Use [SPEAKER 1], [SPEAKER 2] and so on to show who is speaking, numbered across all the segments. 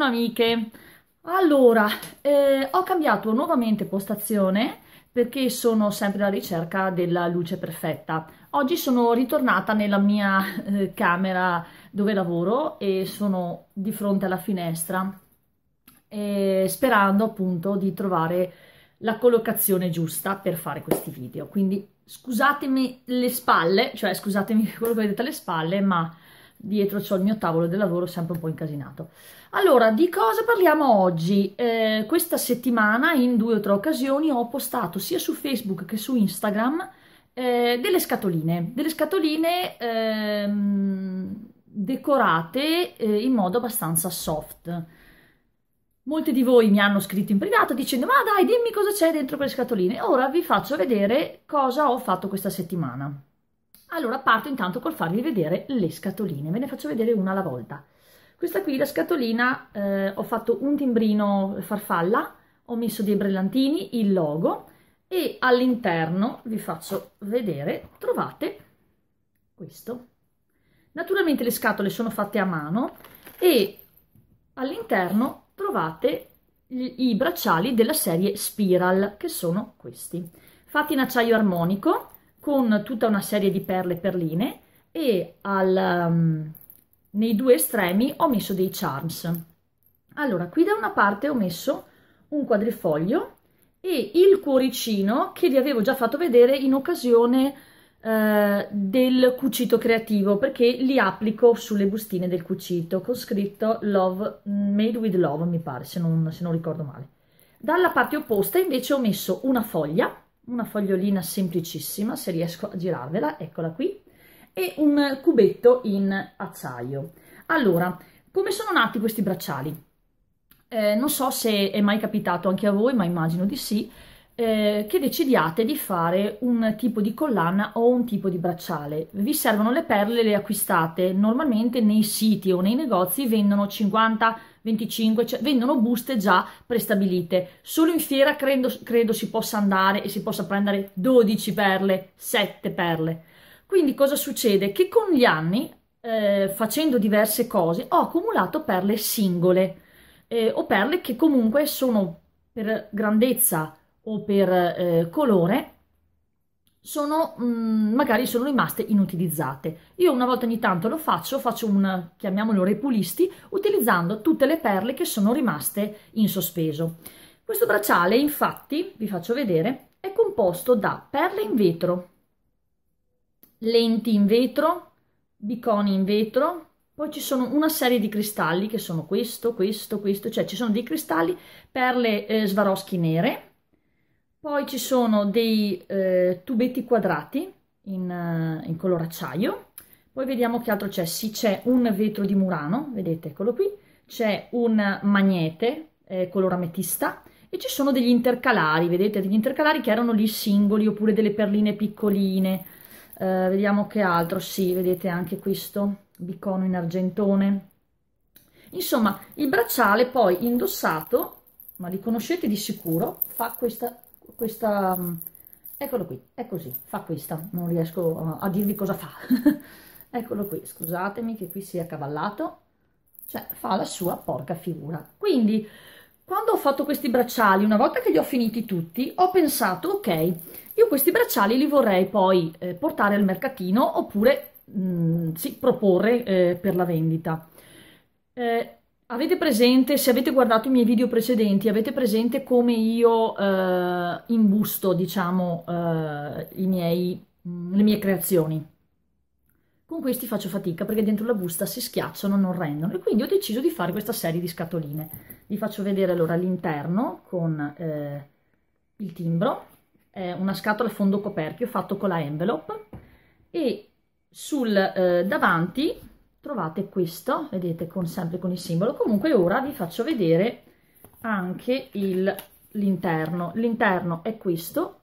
[SPEAKER 1] buongiorno amiche. Allora, eh, ho cambiato nuovamente postazione perché sono sempre alla ricerca della luce perfetta. Oggi sono ritornata nella mia eh, camera dove lavoro e sono di fronte alla finestra eh, sperando appunto di trovare la collocazione giusta per fare questi video. Quindi scusatemi le spalle, cioè scusatemi quello che vedete alle spalle, ma dietro ho il mio tavolo del lavoro sempre un po' incasinato. Allora, di cosa parliamo oggi? Eh, questa settimana in due o tre occasioni ho postato sia su Facebook che su Instagram eh, delle scatoline, delle scatoline ehm, decorate eh, in modo abbastanza soft. Molti di voi mi hanno scritto in privato dicendo ma dai dimmi cosa c'è dentro quelle scatoline. Ora vi faccio vedere cosa ho fatto questa settimana. Allora parto intanto col farvi vedere le scatoline, ve ne faccio vedere una alla volta. Questa qui, la scatolina, eh, ho fatto un timbrino farfalla, ho messo dei brillantini, il logo e all'interno, vi faccio vedere, trovate questo. Naturalmente le scatole sono fatte a mano e all'interno trovate i bracciali della serie Spiral, che sono questi, fatti in acciaio armonico con tutta una serie di perle perline e al, um, nei due estremi ho messo dei charms. Allora, qui da una parte ho messo un quadrifoglio e il cuoricino che vi avevo già fatto vedere in occasione eh, del cucito creativo perché li applico sulle bustine del cucito con scritto love made with love mi pare se non, se non ricordo male dalla parte opposta invece ho messo una foglia una fogliolina semplicissima, se riesco a girarvela, eccola qui, e un cubetto in acciaio. Allora, come sono nati questi bracciali? Eh, non so se è mai capitato anche a voi, ma immagino di sì, eh, che decidiate di fare un tipo di collana o un tipo di bracciale. Vi servono le perle, le acquistate normalmente nei siti o nei negozi, vendono 50, 25, cioè vendono buste già prestabilite. Solo in fiera credo, credo si possa andare e si possa prendere 12 perle, 7 perle. Quindi cosa succede? Che con gli anni, eh, facendo diverse cose, ho accumulato perle singole eh, o perle che comunque sono per grandezza o per eh, colore sono mh, mm, magari sono rimaste inutilizzate. Io una volta ogni tanto lo faccio, faccio un chiamiamolo repulisti utilizzando tutte le perle che sono rimaste in sospeso. Questo bracciale, infatti, vi faccio vedere, è composto da perle in vetro, lenti in vetro, biconi in vetro, poi ci sono una serie di cristalli che sono questo, questo, questo, cioè ci sono dei cristalli, perle eh, Swarovski nere, poi ci sono dei eh, tubetti quadrati in, eh, in, color acciaio. Poi vediamo che altro c'è. Sì, c'è un vetro di Murano, vedete, eccolo qui. C'è un magnete eh, color ametista e ci sono degli intercalari, vedete, degli intercalari che erano lì singoli oppure delle perline piccoline. Eh, vediamo che altro. Sì, vedete anche questo bicono in argentone. Insomma, il bracciale poi indossato, ma li conoscete di sicuro, fa questa questa, mm, eccolo qui, è così, fa questa, non riesco a, dirvi cosa fa, eccolo qui, scusatemi che qui si è accavallato, cioè fa la sua porca figura. Quindi, quando ho fatto questi bracciali, una volta che li ho finiti tutti, ho pensato, ok, io questi bracciali li vorrei poi eh, portare al mercatino oppure, mh, mm, sì, proporre eh, per la vendita. Eh, Avete presente, se avete guardato i miei video precedenti, avete presente come io eh, imbusto, diciamo, eh, miei, mm, le mie creazioni? Con questi faccio fatica perché dentro la busta si schiacciano, non rendono. E quindi ho deciso di fare questa serie di scatoline. Vi faccio vedere allora l'interno con eh, il timbro. È una scatola a fondo coperchio fatto con la envelope. E sul eh, davanti trovate questo vedete con sempre con il simbolo comunque ora vi faccio vedere anche l'interno l'interno è questo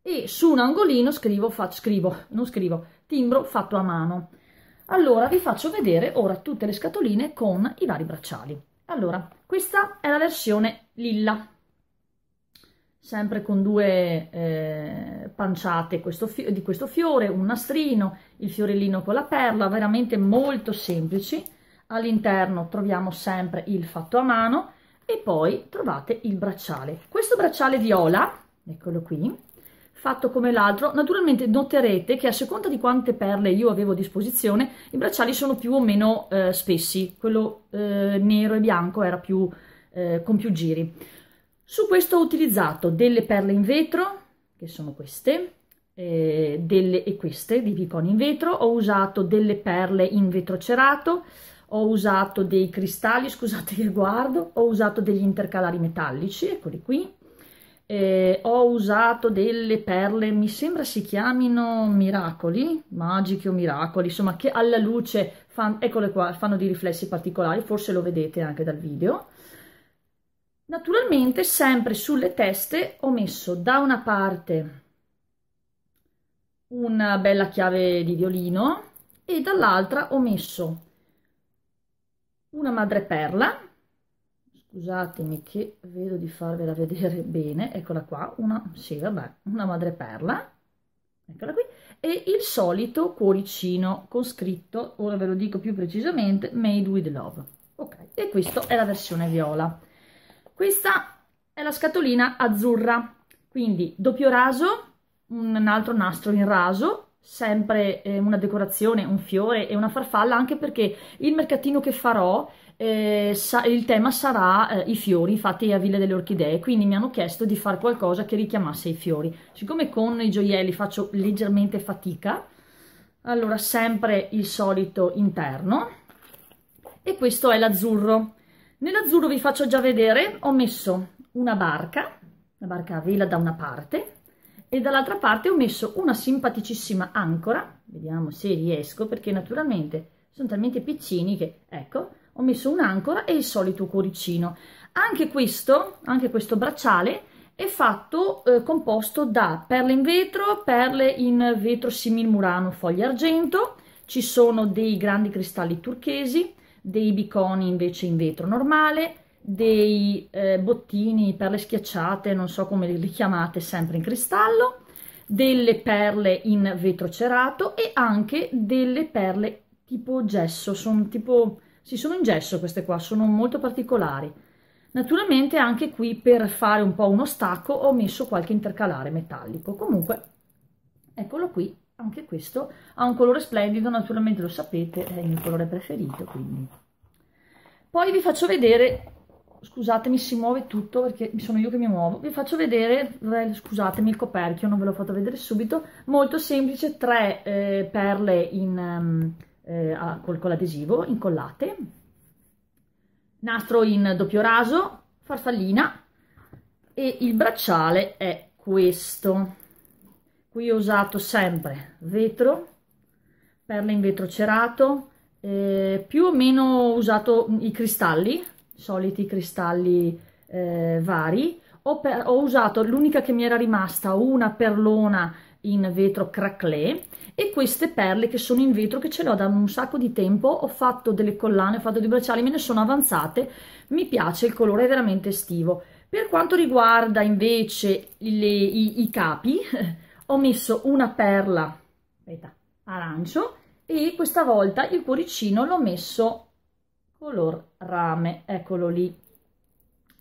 [SPEAKER 1] e su un angolino scrivo, faccio, scrivo, non scrivo, timbro fatto a mano. Allora vi faccio vedere ora tutte le scatoline con i vari bracciali. Allora, questa è la versione lilla, sempre con due eh, panciate questo di questo fiore, un nastrino, il fiorellino con la perla, veramente molto semplici. All'interno troviamo sempre il fatto a mano e poi trovate il bracciale. Questo bracciale viola, eccolo qui, fatto come l'altro, naturalmente noterete che a seconda di quante perle io avevo a disposizione, i bracciali sono più o meno eh, spessi, quello eh, nero e bianco era più, eh, con più giri. Su questo ho utilizzato delle perle in vetro, che sono queste, eh, delle, e queste di Vicon in vetro, ho usato delle perle in vetro cerato, ho usato dei cristalli, scusate che guardo, ho usato degli intercalari metallici, eccoli qui, eh, ho usato delle perle, mi sembra si chiamino miracoli, magiche o miracoli, insomma che alla luce, fan, eccole qua, fanno dei riflessi particolari, forse lo vedete anche dal video, Naturalmente sempre sulle teste ho messo da una parte una bella chiave di violino e dall'altra ho messo una madreperla scusatemi che vedo di farvela vedere bene eccola qua una sì vabbè una madreperla eccola qui e il solito cuoricino con scritto ora ve lo dico più precisamente made with love ok e questa è la versione viola questa è la scatolina azzurra, quindi doppio raso, un altro nastro in raso, sempre eh, una decorazione, un fiore e una farfalla, anche perché il mercatino che farò, eh, il tema sarà eh, i fiori, infatti a Villa delle Orchidee, quindi mi hanno chiesto di fare qualcosa che richiamasse i fiori. Siccome con i gioielli faccio leggermente fatica, allora sempre il solito interno, e questo è l'azzurro. Nell'azzurro vi faccio già vedere, ho messo una barca, una barca a vela da una parte, e dall'altra parte ho messo una simpaticissima ancora, vediamo se riesco, perché naturalmente sono talmente piccini che, ecco, ho messo un'ancora e il solito cuoricino. Anche questo, anche questo bracciale è fatto, eh, composto da perle in vetro, perle in vetro similmurano, foglie argento, ci sono dei grandi cristalli turchesi, dei biconi invece in vetro normale, dei eh, bottini, perle schiacciate, non so come li chiamate, sempre in cristallo, delle perle in vetro cerato e anche delle perle tipo gesso, sono tipo, sì sono in gesso queste qua, sono molto particolari. Naturalmente anche qui per fare un po' uno stacco ho messo qualche intercalare metallico, comunque eccolo qui anche questo ha un colore splendido, naturalmente lo sapete, è il mio colore preferito, quindi. Poi vi faccio vedere, scusatemi si muove tutto perché sono io che mi muovo, vi faccio vedere, scusatemi il coperchio, non ve l'ho fatto vedere subito, molto semplice, tre eh, perle in, ehm, eh, col, con l'adesivo incollate, nastro in doppio raso, farfallina e il bracciale è questo qui ho usato sempre vetro perle in vetro cerato eh, più o meno ho usato i cristalli soliti cristalli eh, vari ho, per, ho usato l'unica che mi era rimasta una perlona in vetro craclé e queste perle che sono in vetro che ce le ho da un sacco di tempo ho fatto delle collane ho fatto dei bracciali me ne sono avanzate mi piace il colore è veramente estivo per quanto riguarda invece le, i, i capi ho messo una perla aspetta, arancio e questa volta il cuoricino l'ho messo color rame eccolo lì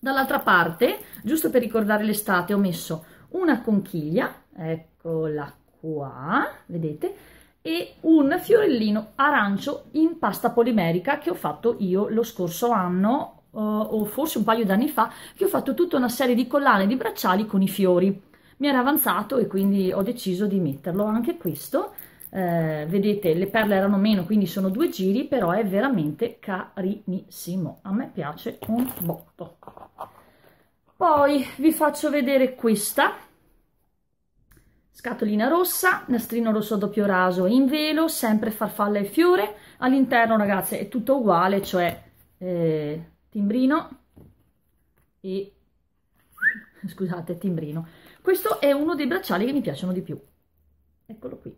[SPEAKER 1] dall'altra parte giusto per ricordare l'estate ho messo una conchiglia eccola qua vedete e un fiorellino arancio in pasta polimerica che ho fatto io lo scorso anno eh, o forse un paio d'anni fa che ho fatto tutta una serie di collane di bracciali con i fiori mi era avanzato e quindi ho deciso di metterlo anche questo eh, vedete le perle erano meno quindi sono due giri però è veramente carinissimo a me piace un botto poi vi faccio vedere questa scatolina rossa nastrino rosso a doppio raso in velo sempre farfalla e fiore all'interno ragazze è tutto uguale cioè eh, timbrino e scusate timbrino questo è uno dei bracciali che mi piacciono di più. Eccolo qui.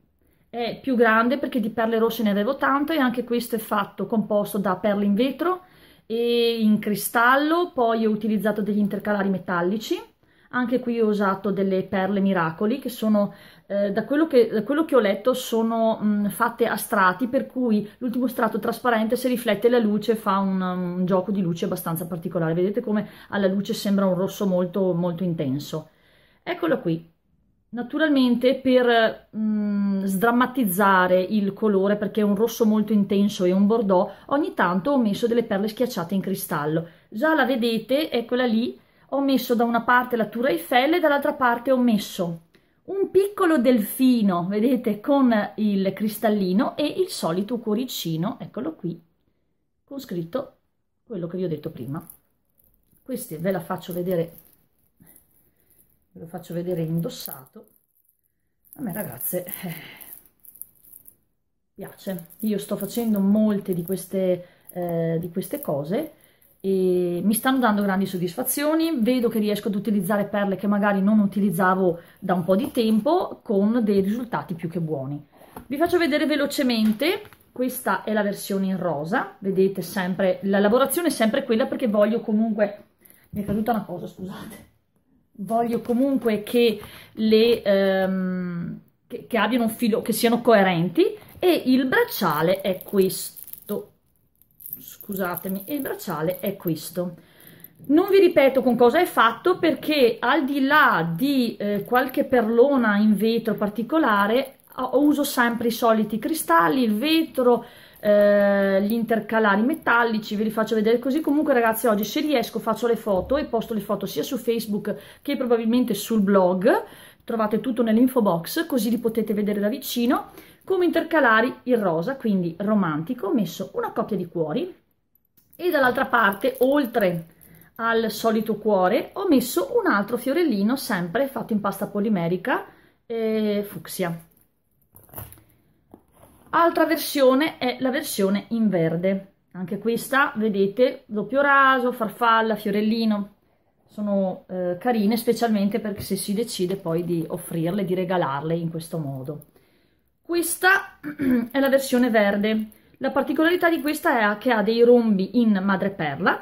[SPEAKER 1] È più grande perché di perle rosse ne avevo tanto e anche questo è fatto, composto da perle in vetro e in cristallo, poi ho utilizzato degli intercalari metallici. Anche qui ho usato delle perle miracoli che sono, eh, da, quello che, da, quello che, ho letto, sono mh, mm, fatte a strati, per cui l'ultimo strato trasparente se riflette la luce fa un, mm, un, gioco di luce abbastanza particolare. Vedete come alla luce sembra un rosso molto, molto intenso. Eccolo qui. Naturalmente per mh, mm, sdrammatizzare il colore, perché è un rosso molto intenso e un bordeaux, ogni tanto ho messo delle perle schiacciate in cristallo. Già la vedete, eccola lì, ho messo da una parte la Tour Eiffel e dall'altra parte ho messo un piccolo delfino, vedete, con il cristallino e il solito cuoricino, eccolo qui, con scritto quello che vi ho detto prima. Questi ve la faccio vedere ve lo faccio vedere indossato a me ragazze eh, piace io sto facendo molte di queste, eh, di queste cose e mi stanno dando grandi soddisfazioni vedo che riesco ad utilizzare perle che magari non utilizzavo da un po' di tempo con dei risultati più che buoni vi faccio vedere velocemente questa è la versione in rosa vedete sempre la lavorazione è sempre quella perché voglio comunque mi è caduta una cosa scusate voglio comunque che, le, ehm, che, che abbiano un filo, che siano coerenti e il bracciale è questo, scusatemi, il bracciale è questo. Non vi ripeto con cosa è fatto perché al di là di eh, qualche perlona in vetro particolare uso sempre i soliti cristalli, il vetro, eh, gli intercalari metallici, ve li faccio vedere così. Comunque ragazzi oggi se riesco faccio le foto e posto le foto sia su Facebook che probabilmente sul blog, trovate tutto nell'info box così li potete vedere da vicino. Come intercalari il rosa, quindi romantico, ho messo una coppia di cuori e dall'altra parte oltre al solito cuore ho messo un altro fiorellino sempre fatto in pasta polimerica eh, fucsia Altra versione è la versione in verde. Anche questa, vedete, doppio raso, farfalla, fiorellino, sono eh, carine specialmente perché se si decide poi di offrirle, di regalarle in questo modo. Questa è la versione verde. La particolarità di questa è che ha dei rombi in madreperla,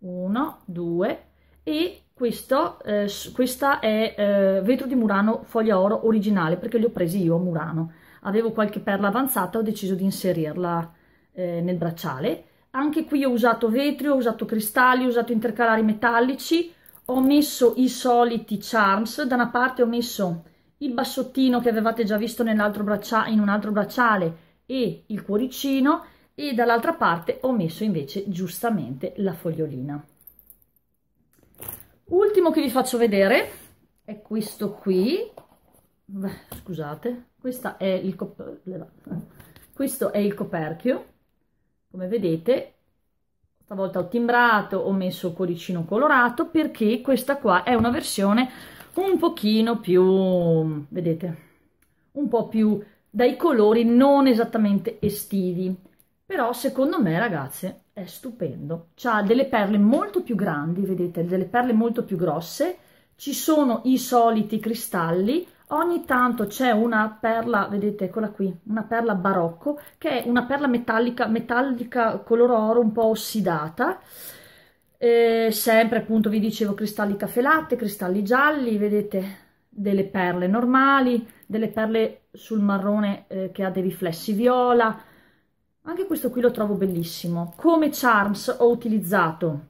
[SPEAKER 1] Uno, due. e questo, eh, questa è eh, vetro di Murano foglia oro originale perché li ho presi io a Murano avevo qualche perla avanzata ho deciso di inserirla eh, nel bracciale anche qui ho usato vetri ho usato cristalli ho usato intercalari metallici ho messo i soliti charms da una parte ho messo il bassottino che avevate già visto nell'altro bracciale in un altro bracciale e il cuoricino e dall'altra parte ho messo invece giustamente la fogliolina ultimo che vi faccio vedere è questo qui Beh, scusate, questo è il, cop questo è il coperchio, come vedete stavolta ho timbrato, ho messo cuoricino colorato perché questa qua è una versione un pochino più, vedete, un po' più dai colori non esattamente estivi, però secondo me ragazze è stupendo, ha delle perle molto più grandi, vedete, delle perle molto più grosse, ci sono i soliti cristalli, ogni tanto c'è una perla, vedete, eccola qui, una perla barocco, che è una perla metallica, metallica color oro un po' ossidata, eh, sempre appunto vi dicevo cristalli caffè latte, cristalli gialli, vedete delle perle normali, delle perle sul marrone eh, che ha dei riflessi viola, anche questo qui lo trovo bellissimo. Come charms ho utilizzato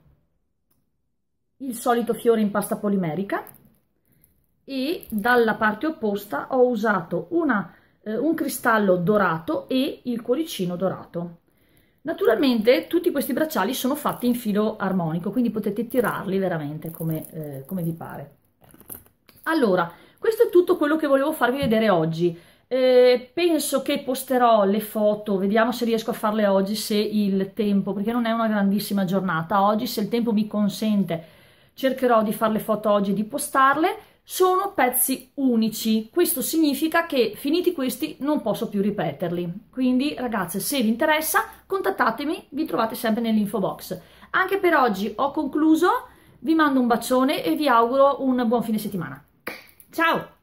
[SPEAKER 1] il solito fiore in pasta polimerica, e dalla parte opposta ho usato una, eh, un cristallo dorato e il cuoricino dorato. Naturalmente tutti questi bracciali sono fatti in filo armonico, quindi potete tirarli veramente come, eh, come vi pare. Allora, questo è tutto quello che volevo farvi vedere oggi. Eh, penso che posterò le foto, vediamo se riesco a farle oggi, se il tempo, perché non è una grandissima giornata, oggi se il tempo mi consente cercherò di fare le foto oggi e di postarle sono pezzi unici. Questo significa che finiti questi non posso più ripeterli. Quindi ragazze, se vi interessa, contattatemi, vi trovate sempre nell'info box. Anche per oggi ho concluso, vi mando un bacione e vi auguro un buon fine settimana. Ciao!